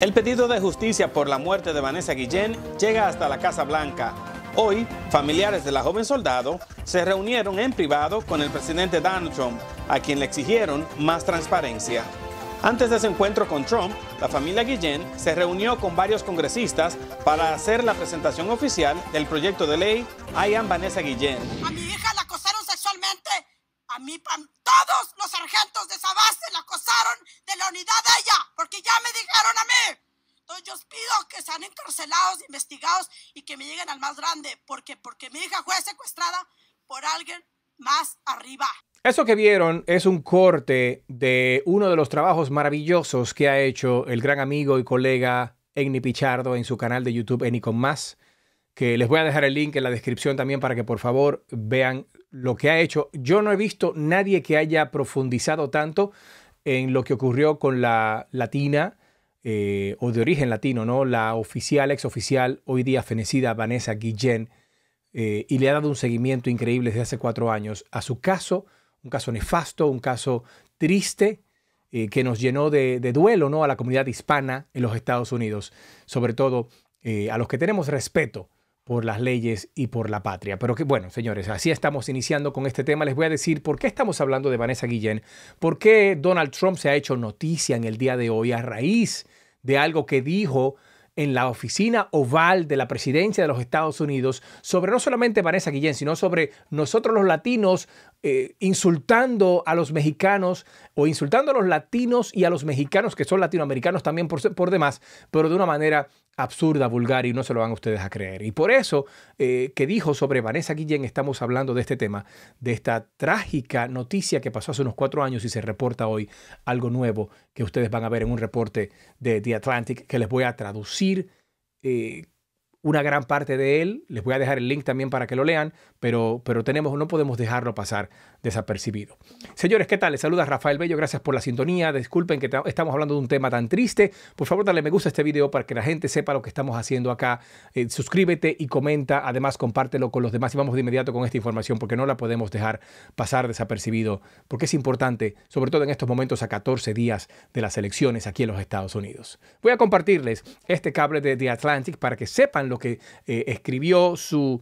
El pedido de justicia por la muerte de Vanessa Guillén llega hasta la Casa Blanca. Hoy, familiares de la joven soldado se reunieron en privado con el presidente Donald Trump, a quien le exigieron más transparencia. Antes de ese encuentro con Trump, la familia Guillén se reunió con varios congresistas para hacer la presentación oficial del proyecto de ley I am Vanessa Guillén. más arriba. Eso que vieron es un corte de uno de los trabajos maravillosos que ha hecho el gran amigo y colega Enni Pichardo en su canal de YouTube Enni con más, que les voy a dejar el link en la descripción también para que por favor vean lo que ha hecho. Yo no he visto nadie que haya profundizado tanto en lo que ocurrió con la latina eh, o de origen latino, ¿no? La oficial, ex oficial hoy día fenecida Vanessa Guillén eh, y le ha dado un seguimiento increíble desde hace cuatro años a su caso, un caso nefasto, un caso triste eh, que nos llenó de, duelo ¿no? a la comunidad hispana en los Estados Unidos, sobre todo eh, a los que tenemos respeto por las leyes y por la patria. Pero que bueno, señores, así estamos iniciando con este tema. Les voy a decir por qué estamos hablando de Vanessa Guillén, por qué Donald Trump se ha hecho noticia en el día de hoy a raíz de algo que dijo en la oficina oval de la presidencia de los Estados Unidos sobre no solamente Vanessa Guillén, sino sobre nosotros los latinos eh, insultando a los mexicanos o insultando a los latinos y a los mexicanos que son latinoamericanos también por, por demás, pero de una manera absurda, vulgar y no se lo van a ustedes a creer. Y por eso eh, que dijo sobre Vanessa Guillén, estamos hablando de este tema, de esta trágica noticia que pasó hace unos cuatro años y se reporta hoy algo nuevo que ustedes van a ver en un reporte de The Atlantic que les voy a traducir eh, una gran parte de él. Les voy a dejar el link también para que lo lean, pero, pero tenemos, no podemos dejarlo pasar desapercibido. Señores, ¿qué tal? Les saluda Rafael Bello, gracias por la sintonía. Disculpen que estamos hablando de un tema tan triste. Por favor, dale me gusta a este video para que la gente sepa lo que estamos haciendo acá. Eh, suscríbete y comenta. Además, compártelo con los demás y vamos de inmediato con esta información porque no la podemos dejar pasar desapercibido, porque es importante, sobre todo en estos momentos a 14 días de las elecciones aquí en los Estados Unidos. Voy a compartirles este cable de The Atlantic para que sepan lo que eh, escribió, su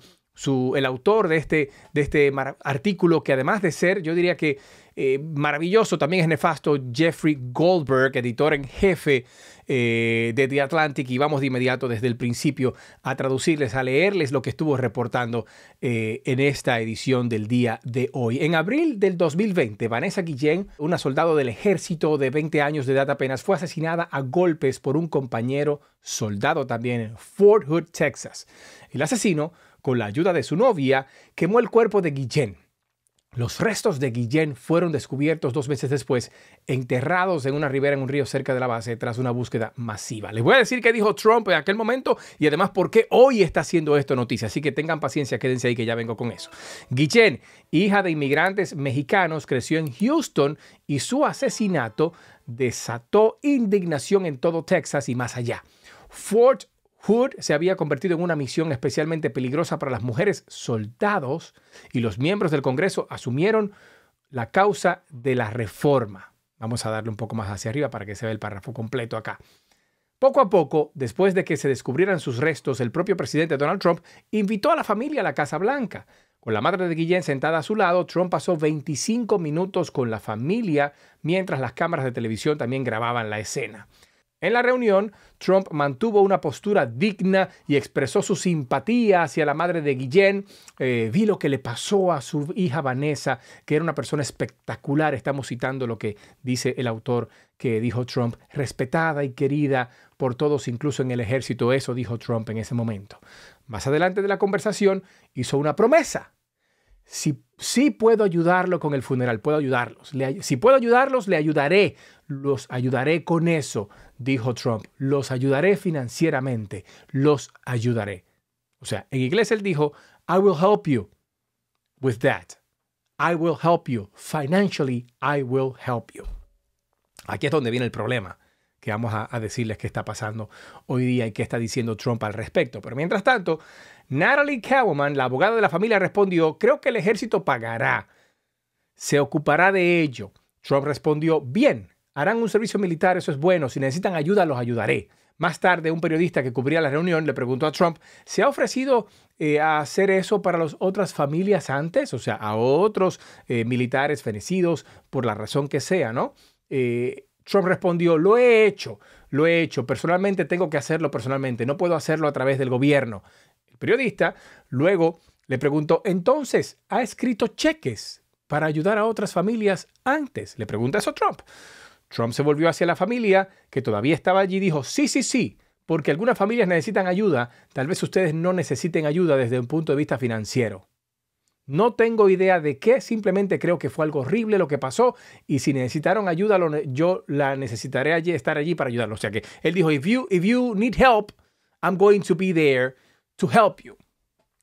el autor de este, de este artículo, que además de ser, yo diría que eh, maravilloso, también es nefasto, Jeffrey Goldberg, editor en jefe eh, de The Atlantic, y vamos de inmediato desde el principio a traducirles, a leerles lo que estuvo reportando eh, en esta edición del día de hoy. En abril del 2020, Vanessa Guillén, una soldado del ejército de 20 años de edad apenas, fue asesinada a golpes por un compañero soldado también en Fort Hood, Texas. El asesino con la ayuda de su novia, quemó el cuerpo de Guillén. Los restos de Guillén fueron descubiertos dos meses después, enterrados en una ribera en un río cerca de la base, tras una búsqueda masiva. Les voy a decir qué dijo Trump en aquel momento y además por qué hoy está haciendo esto noticia. Así que tengan paciencia, quédense ahí que ya vengo con eso. Guillén, hija de inmigrantes mexicanos, creció en Houston y su asesinato desató indignación en todo Texas y más allá. Fort Hood se había convertido en una misión especialmente peligrosa para las mujeres soldados y los miembros del Congreso asumieron la causa de la reforma. Vamos a darle un poco más hacia arriba para que se vea el párrafo completo acá. Poco a poco, después de que se descubrieran sus restos, el propio presidente Donald Trump invitó a la familia a la Casa Blanca. Con la madre de Guillén sentada a su lado, Trump pasó 25 minutos con la familia mientras las cámaras de televisión también grababan la escena. En la reunión, Trump mantuvo una postura digna y expresó su simpatía hacia la madre de Guillén. Eh, vi lo que le pasó a su hija Vanessa, que era una persona espectacular. Estamos citando lo que dice el autor que dijo Trump, respetada y querida por todos, incluso en el ejército. Eso dijo Trump en ese momento. Más adelante de la conversación hizo una promesa si puedo ayudarlo con el funeral, puedo ayudarlos. si puedo ayudarlos, le ayudaré. Los ayudaré con eso, dijo Trump. Los ayudaré financieramente. Los ayudaré. O sea, en inglés él dijo, I will help you with that. I will help you. Financially, I will help you. Aquí es donde viene el problema que vamos a, decirles qué está pasando hoy día y qué está diciendo Trump al respecto. Pero mientras tanto, Natalie Cowman, la abogada de la familia, respondió, creo que el ejército pagará, se ocupará de ello. Trump respondió, bien, harán un servicio militar, eso es bueno, si necesitan ayuda, los ayudaré. Más tarde, un periodista que cubría la reunión le preguntó a Trump, ¿se ha ofrecido eh, a hacer eso para las otras familias antes? O sea, a otros eh, militares fenecidos por la razón que sea, ¿no? Eh, Trump respondió, lo he hecho, lo he hecho, personalmente tengo que hacerlo personalmente, no puedo hacerlo a través del gobierno. El periodista luego le preguntó, entonces, ¿ha escrito cheques para ayudar a otras familias antes? Le pregunta eso Trump. Trump se volvió hacia la familia que todavía estaba allí y dijo, sí, sí, sí, porque algunas familias necesitan ayuda, tal vez ustedes no necesiten ayuda desde un punto de vista financiero. No tengo idea de qué, simplemente creo que fue algo horrible lo que pasó y si necesitaron ayuda, yo la necesitaré allí, estar allí para ayudarlo. O sea que él dijo, if you, if you need help, I'm going to be there to help you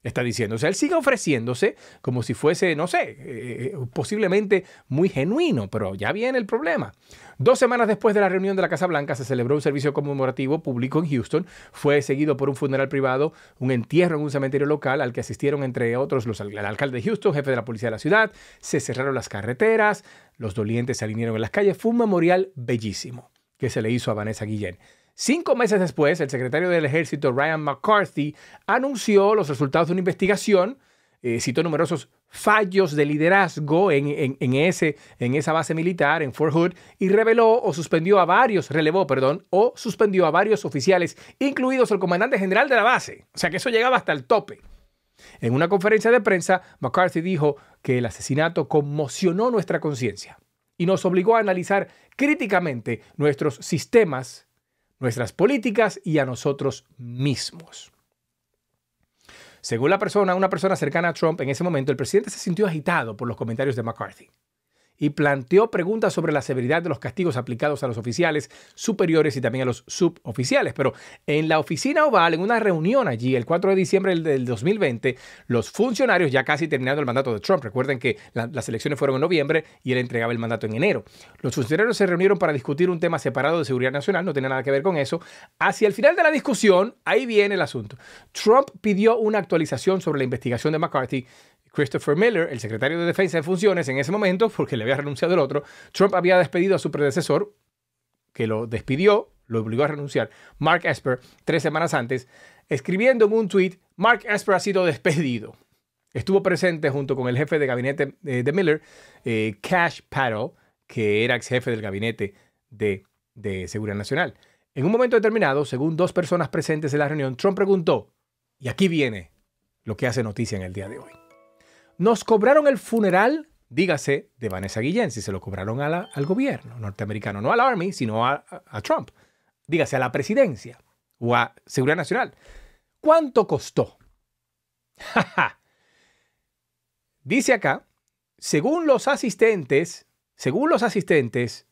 está diciendo. O sea, él sigue ofreciéndose como si fuese, no sé, eh, eh, posiblemente muy genuino, pero ya viene el problema. Dos semanas después de la reunión de la Casa Blanca se celebró un servicio conmemorativo público en Houston. Fue seguido por un funeral privado, un entierro en un cementerio local al que asistieron entre otros los, el alcalde de Houston, jefe de la policía de la ciudad. Se cerraron las carreteras, los dolientes se alinearon en las calles. Fue un memorial bellísimo que se le hizo a Vanessa Guillén. Cinco meses después, el secretario del Ejército Ryan McCarthy anunció los resultados de una investigación, eh, citó numerosos fallos de liderazgo en, ese, en esa base militar, en Fort Hood, y reveló o suspendió a varios, relevó, perdón, o suspendió a varios oficiales, incluidos el comandante general de la base. O sea que eso llegaba hasta el tope. En una conferencia de prensa, McCarthy dijo que el asesinato conmocionó nuestra conciencia y nos obligó a analizar críticamente nuestros sistemas nuestras políticas y a nosotros mismos. Según la persona, una persona cercana a Trump, en ese momento el presidente se sintió agitado por los comentarios de McCarthy y planteó preguntas sobre la severidad de los castigos aplicados a los oficiales superiores y también a los suboficiales. Pero en la oficina oval, en una reunión allí el 4 de diciembre del 2020, los funcionarios ya casi terminando el mandato de Trump, recuerden que las elecciones fueron en noviembre y él entregaba el mandato en enero, los funcionarios se reunieron para discutir un tema separado de seguridad nacional, no tenía nada que ver con eso. Hacia el final de la discusión, ahí viene el asunto. Trump pidió una actualización sobre la investigación de McCarthy Christopher Miller, el secretario de Defensa de Funciones en ese momento, porque le había renunciado el otro, Trump había despedido a su predecesor, que lo despidió, lo obligó a renunciar, Mark Esper, tres semanas antes, escribiendo en un tweet, Mark Esper ha sido despedido. Estuvo presente junto con el jefe de gabinete eh, de Miller, eh, Cash Paddle, que era ex jefe del gabinete de Seguridad Nacional. En un momento determinado, según dos personas presentes en la reunión, Trump preguntó, y aquí viene lo que hace noticia en el día de hoy. Nos cobraron el funeral, dígase, de Vanessa Guillén, si se lo cobraron al gobierno norteamericano, no al Army, sino a, Trump, dígase a la presidencia o a Seguridad Nacional. ¿Cuánto costó? Dice acá, según los asistentes, según los asistentes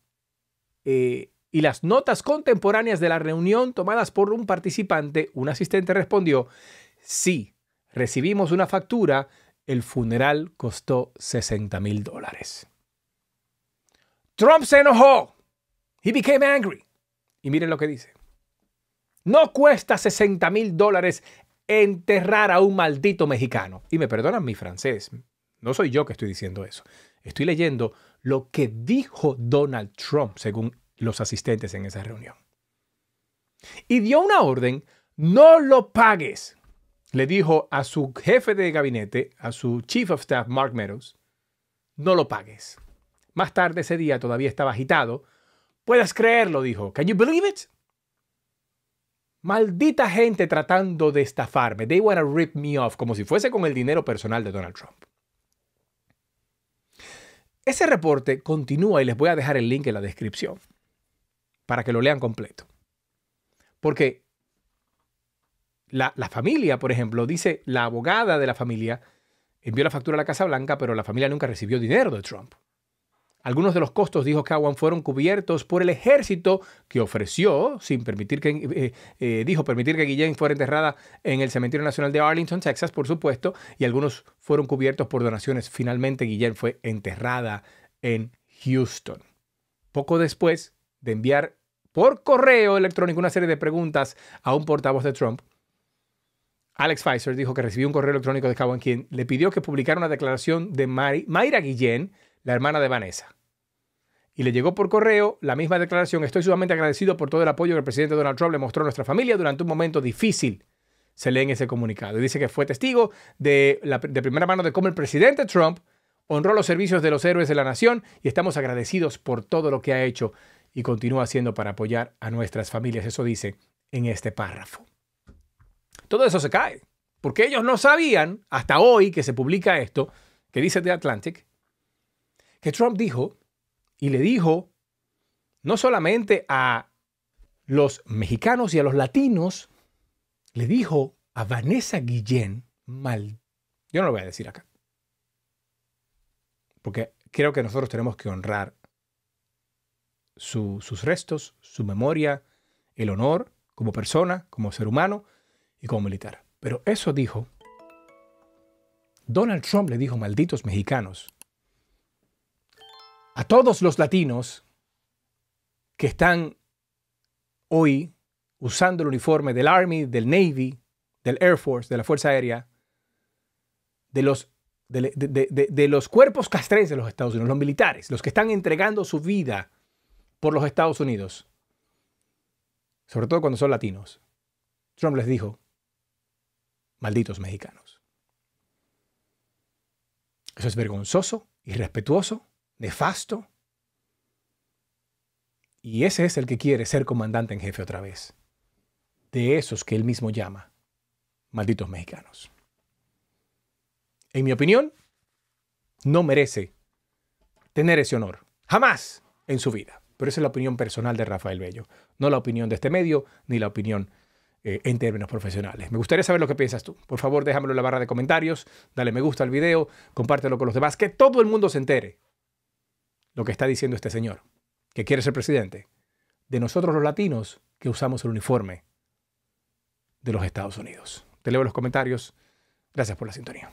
eh, y las notas contemporáneas de la reunión tomadas por un participante, un asistente respondió, sí, recibimos una factura el funeral costó 60 mil dólares. Trump se enojó. He became angry. Y miren lo que dice. No cuesta 60 mil dólares enterrar a un maldito mexicano. Y me perdonan mi francés. No soy yo que estoy diciendo eso. Estoy leyendo lo que dijo Donald Trump según los asistentes en esa reunión. Y dio una orden, no lo pagues le dijo a su jefe de gabinete, a su chief of staff, Mark Meadows, no lo pagues. Más tarde ese día todavía estaba agitado. Puedes creerlo, dijo. Can you believe it? Maldita gente tratando de estafarme. They want to rip me off, como si fuese con el dinero personal de Donald Trump. Ese reporte continúa y les voy a dejar el link en la descripción para que lo lean completo. Porque la, familia, por ejemplo, dice la abogada de la familia envió la factura a la Casa Blanca, pero la familia nunca recibió dinero de Trump. Algunos de los costos, dijo Cowan, fueron cubiertos por el ejército que ofreció, sin permitir que, eh, eh, dijo, permitir que Guillén fuera enterrada en el Cementerio Nacional de Arlington, Texas, por supuesto, y algunos fueron cubiertos por donaciones. Finalmente, Guillén fue enterrada en Houston. Poco después de enviar por correo electrónico una serie de preguntas a un portavoz de Trump, Alex Pfizer dijo que recibió un correo electrónico de en quien le pidió que publicara una declaración de Mayra Guillén, la hermana de Vanessa. Y le llegó por correo la misma declaración. Estoy sumamente agradecido por todo el apoyo que el presidente Donald Trump le mostró a nuestra familia durante un momento difícil. Se lee en ese comunicado. Y dice que fue testigo de, de primera mano de cómo el presidente Trump honró los servicios de los héroes de la nación y estamos agradecidos por todo lo que ha hecho y continúa haciendo para apoyar a nuestras familias. Eso dice en este párrafo todo eso se cae. Porque ellos no sabían, hasta hoy que se publica esto, que dice The Atlantic, que Trump dijo y le dijo no solamente a los mexicanos y a los latinos, le dijo a Vanessa Guillén, mal, yo no lo voy a decir acá, porque creo que nosotros tenemos que honrar sus restos, su memoria, el honor como persona, como ser humano, y como militar. Pero eso dijo, Donald Trump le dijo, malditos mexicanos, a todos los latinos que están hoy usando el uniforme del Army, del Navy, del Air Force, de la Fuerza Aérea, de los, de, los cuerpos castrenses de los Estados Unidos, los militares, los que están entregando su vida por los Estados Unidos, sobre todo cuando son latinos. Trump les dijo, Malditos mexicanos. Eso es vergonzoso, irrespetuoso, nefasto. Y ese es el que quiere ser comandante en jefe otra vez. De esos que él mismo llama malditos mexicanos. En mi opinión, no merece tener ese honor. Jamás en su vida. Pero esa es la opinión personal de Rafael Bello. No la opinión de este medio ni la opinión eh, en términos profesionales. Me gustaría saber lo que piensas tú. Por favor, déjamelo en la barra de comentarios, dale me gusta al video, compártelo con los demás, que todo el mundo se entere lo que está diciendo este señor, que quiere ser presidente, de nosotros los latinos que usamos el uniforme de los Estados Unidos. Te leo los comentarios. Gracias por la sintonía.